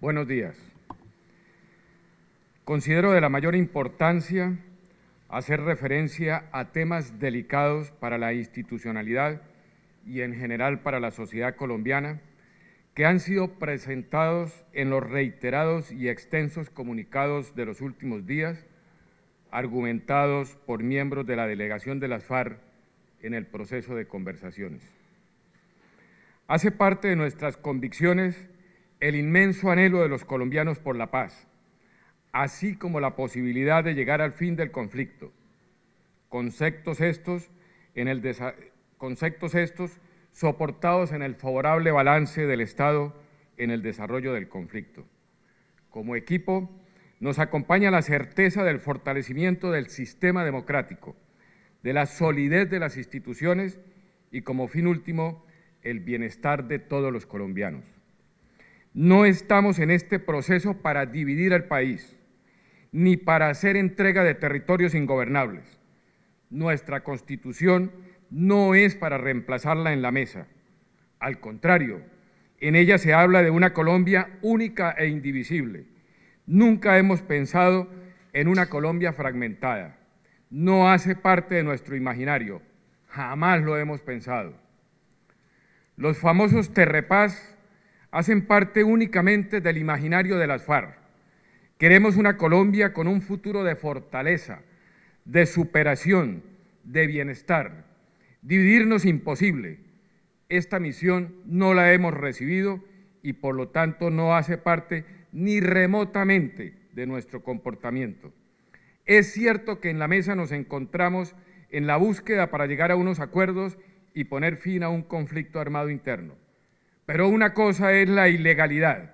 Buenos días. Considero de la mayor importancia hacer referencia a temas delicados para la institucionalidad y en general para la sociedad colombiana que han sido presentados en los reiterados y extensos comunicados de los últimos días, argumentados por miembros de la delegación de las FARC en el proceso de conversaciones. Hace parte de nuestras convicciones el inmenso anhelo de los colombianos por la paz, así como la posibilidad de llegar al fin del conflicto. Conceptos estos, en el conceptos estos soportados en el favorable balance del Estado en el desarrollo del conflicto. Como equipo, nos acompaña la certeza del fortalecimiento del sistema democrático, de la solidez de las instituciones y, como fin último, el bienestar de todos los colombianos. No estamos en este proceso para dividir el país, ni para hacer entrega de territorios ingobernables. Nuestra Constitución no es para reemplazarla en la mesa. Al contrario, en ella se habla de una Colombia única e indivisible. Nunca hemos pensado en una Colombia fragmentada. No hace parte de nuestro imaginario. Jamás lo hemos pensado. Los famosos terrepaz hacen parte únicamente del imaginario de las FARC. Queremos una Colombia con un futuro de fortaleza, de superación, de bienestar. Dividirnos imposible. Esta misión no la hemos recibido y por lo tanto no hace parte ni remotamente de nuestro comportamiento. Es cierto que en la mesa nos encontramos en la búsqueda para llegar a unos acuerdos y poner fin a un conflicto armado interno. Pero una cosa es la ilegalidad,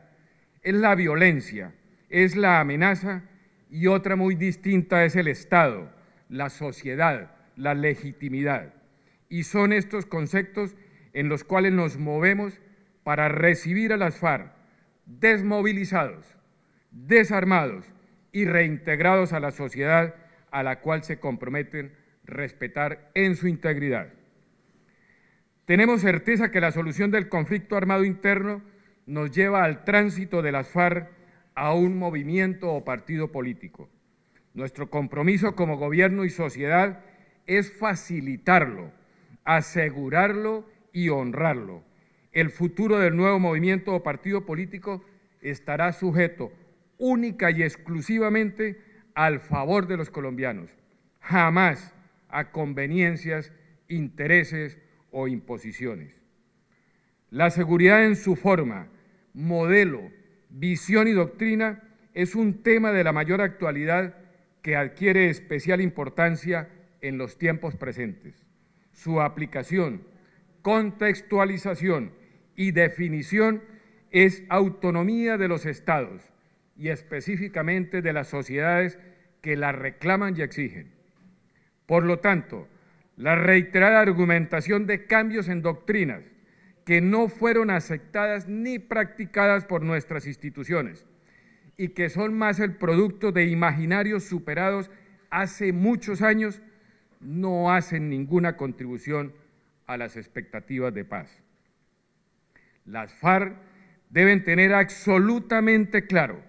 es la violencia, es la amenaza y otra muy distinta es el Estado, la sociedad, la legitimidad. Y son estos conceptos en los cuales nos movemos para recibir a las FARC desmovilizados, desarmados y reintegrados a la sociedad a la cual se comprometen respetar en su integridad. Tenemos certeza que la solución del conflicto armado interno nos lleva al tránsito de las FARC a un movimiento o partido político. Nuestro compromiso como gobierno y sociedad es facilitarlo, asegurarlo y honrarlo. El futuro del nuevo movimiento o partido político estará sujeto única y exclusivamente al favor de los colombianos, jamás a conveniencias, intereses o imposiciones. La seguridad en su forma, modelo, visión y doctrina es un tema de la mayor actualidad que adquiere especial importancia en los tiempos presentes. Su aplicación, contextualización y definición es autonomía de los estados y específicamente de las sociedades que la reclaman y exigen. Por lo tanto, la reiterada argumentación de cambios en doctrinas que no fueron aceptadas ni practicadas por nuestras instituciones y que son más el producto de imaginarios superados hace muchos años, no hacen ninguna contribución a las expectativas de paz. Las FARC deben tener absolutamente claro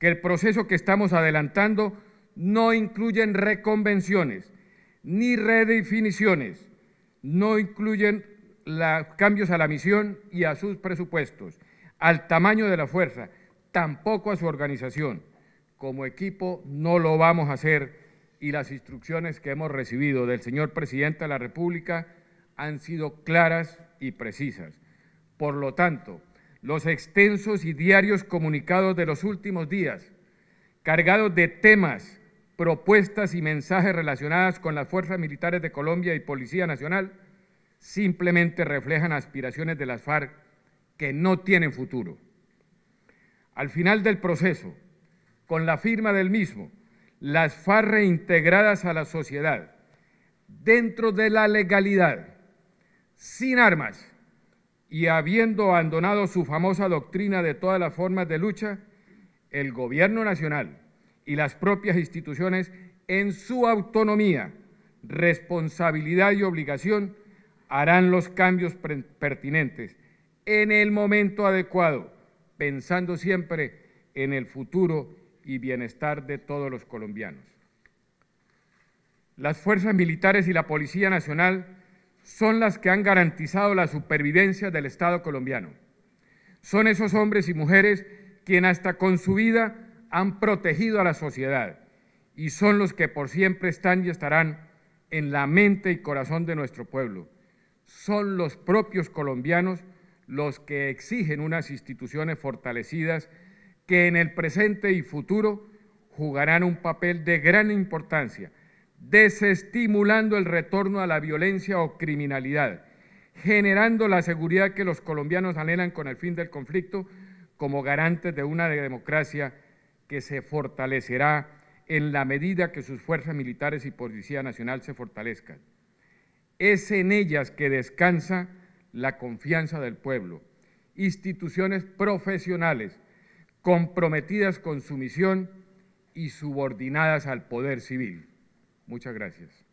que el proceso que estamos adelantando no incluyen reconvenciones, ni redefiniciones. No incluyen cambios a la misión y a sus presupuestos, al tamaño de la fuerza, tampoco a su organización. Como equipo no lo vamos a hacer y las instrucciones que hemos recibido del señor presidente de la República han sido claras y precisas. Por lo tanto, los extensos y diarios comunicados de los últimos días, cargados de temas propuestas y mensajes relacionadas con las fuerzas militares de Colombia y Policía Nacional simplemente reflejan aspiraciones de las FARC que no tienen futuro. Al final del proceso, con la firma del mismo, las FARC reintegradas a la sociedad, dentro de la legalidad, sin armas y habiendo abandonado su famosa doctrina de todas las formas de lucha, el Gobierno Nacional, y las propias instituciones en su autonomía, responsabilidad y obligación harán los cambios pertinentes en el momento adecuado, pensando siempre en el futuro y bienestar de todos los colombianos. Las fuerzas militares y la Policía Nacional son las que han garantizado la supervivencia del Estado colombiano. Son esos hombres y mujeres quienes hasta con su vida han protegido a la sociedad y son los que por siempre están y estarán en la mente y corazón de nuestro pueblo. Son los propios colombianos los que exigen unas instituciones fortalecidas que en el presente y futuro jugarán un papel de gran importancia, desestimulando el retorno a la violencia o criminalidad, generando la seguridad que los colombianos anhelan con el fin del conflicto como garantes de una democracia que se fortalecerá en la medida que sus fuerzas militares y Policía Nacional se fortalezcan. Es en ellas que descansa la confianza del pueblo. Instituciones profesionales comprometidas con su misión y subordinadas al poder civil. Muchas gracias.